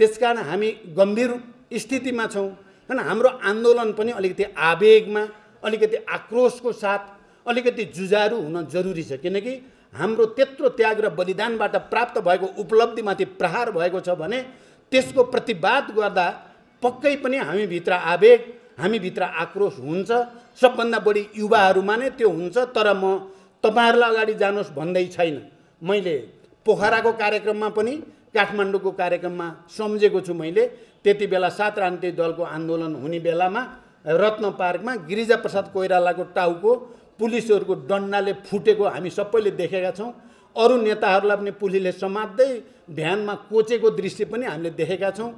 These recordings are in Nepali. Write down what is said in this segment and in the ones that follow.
त्यसकारण हामी गम्भीर स्थितिमा छौँ होइन हाम्रो आन्दोलन पनि अलिकति आवेगमा अलिकति आक्रोशको साथ अलिकति जुझारु हुन जरुरी छ किनकि हाम्रो त्यत्रो त्याग र बलिदानबाट प्राप्त भएको उपलब्धिमाथि प्रहार भएको छ भने त्यसको प्रतिवाद गर्दा पक्कै पनि हामीभित्र आवेग हामीभित्र आक्रोश हुन्छ सबभन्दा बढी युवाहरूमा नै त्यो हुन्छ तर म तपाईँहरूलाई अगाडि जानुहोस् भन्दै छैन मैले पोखराको कार्यक्रममा पनि काठमाडौँको कार्यक्रममा सम्झेको छु मैले त्यति बेला सात राजनीतिक दलको आन्दोलन हुने बेलामा रत्न पार्कमा गिरिजाप्रसाद कोइरालाको टाउको पुलिसहरूको डन्डाले फुटेको हामी सबैले देखेका छौँ अरू नेताहरूलाई पनि पुलिसले समात्दै ध्यानमा कोचेको दृश्य पनि हामीले देखेका छौँ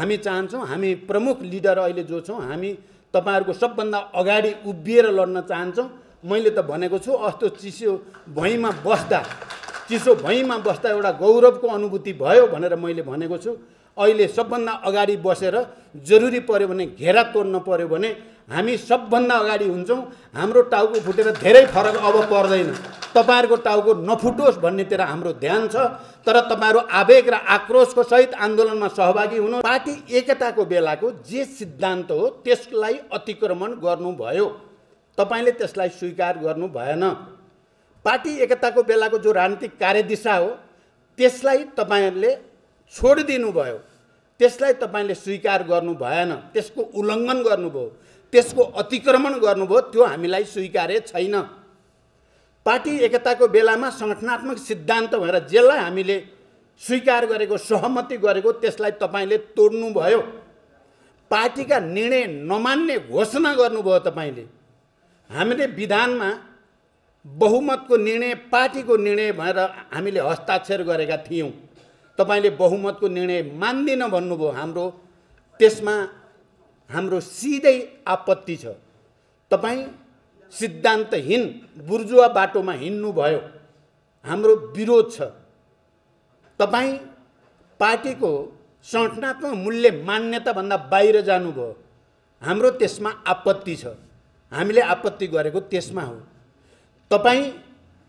हामी चाहन्छौँ हामी प्रमुख लिडर अहिले जो छौँ हामी तपाईँहरूको सबभन्दा अगाडि उभिएर लड्न चाहन्छौँ मैले त भनेको छु अस्तो चिसो भैँमा बस्दा चिसो भैँमा बस्दा एउटा गौरवको अनुभूति भयो भनेर मैले भनेको छु अहिले सबभन्दा अगाडि बसेर जरुरी पऱ्यो भने घेरा तोड्न पऱ्यो भने हामी सबभन्दा अगाडि हुन्छौँ हाम्रो टाउको फुटेर धेरै फरक अब पर्दैन तपाईँहरूको टाउको नफुटोस् भन्नेतिर हाम्रो ध्यान छ तर तपाईँहरू आवेग र आक्रोशको सहित आन्दोलनमा सहभागी हुनु पार्टी एकताको बेलाको जे सिद्धान्त हो त्यसलाई अतिक्रमण गर्नुभयो तपाईँले त्यसलाई स्वीकार गर्नु भएन पार्टी एकताको बेलाको जो राजनीतिक कार्यदिशा हो त्यसलाई तपाईँहरूले छोडिदिनुभयो त्यसलाई तपाईँले स्वीकार गर्नु भएन त्यसको उल्लङ्घन गर्नुभयो त्यसको अतिक्रमण गर्नुभयो त्यो हामीलाई स्वीकार्य छैन पार्टी एकताको बेलामा सङ्गठनात्मक सिद्धान्त भएर जसलाई हामीले स्वीकार गरेको सहमति गरेको त्यसलाई तपाईँले तोड्नुभयो पार्टीका निर्णय नमान्ने घोषणा गर्नुभयो तपाईँले हामीले विधानमा बहुमतको निर्णय पार्टीको निर्णय भनेर हामीले हस्ताक्षर गरेका थियौँ तपाईँले बहुमतको निर्णय मान्दिनँ भन्नुभयो हाम्रो त्यसमा हाम्रो सिधै आपत्ति छ तपाईँ सिद्धान्तहीन बुर्जुवा बाटोमा हिँड्नुभयो हाम्रो विरोध छ तपाईँ पार्टीको संरचनात्मक मूल्य मान्यताभन्दा बाहिर जानुभयो हाम्रो त्यसमा आपत्ति छ हामीले आपत्ति गरेको त्यसमा हो तपाईँ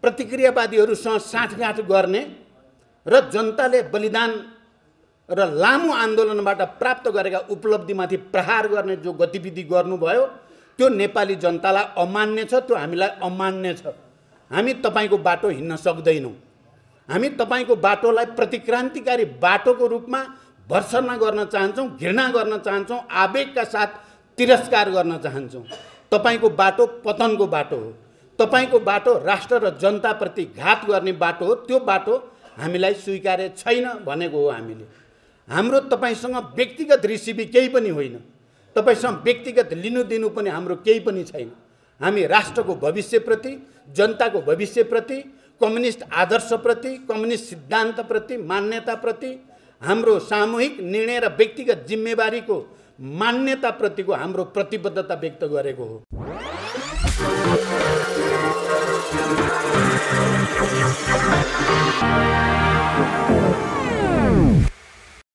प्रतिक्रियावादीहरूसँग साँठगाँठ गर्ने र जनताले बलिदान र लामो आन्दोलनबाट प्राप्त गरेका उपलब्धिमाथि प्रहार गर्ने जो गतिविधि गर्नुभयो त्यो नेपाली जनतालाई अमान्य छ त्यो हामीलाई अमान्य छ हामी तपाईँको बाटो हिँड्न सक्दैनौँ हामी तपाईँको बाटोलाई प्रतिक्रान्तिकारी बाटोको रूपमा भर्सना गर्न चाहन्छौँ घृणा गर्न चाहन्छौँ आवेगका साथ तिरस्कार गर्न चाहन्छौँ तपाईँको बाटो पतनको बाटो हो तपाईँको बाटो राष्ट्र र जनताप्रति घात गर्ने बाटो हो त्यो बाटो हामीलाई स्वीकार्य छैन भनेको हो हामीले हाम्रो तपाईँसँग व्यक्तिगत रिसिपी केही पनि होइन तपाईँसँग व्यक्तिगत लिनु दिनु पनि हाम्रो केही पनि छैन हामी राष्ट्रको भविष्यप्रति जनताको भविष्यप्रति कम्युनिस्ट आदर्शप्रति कम्युनिस्ट सिद्धान्तप्रति मान्यताप्रति हाम्रो सामूहिक निर्णय र व्यक्तिगत जिम्मेवारीको मान्यताप्रतिको हाम्रो प्रतिबद्धता व्यक्त गरेको हो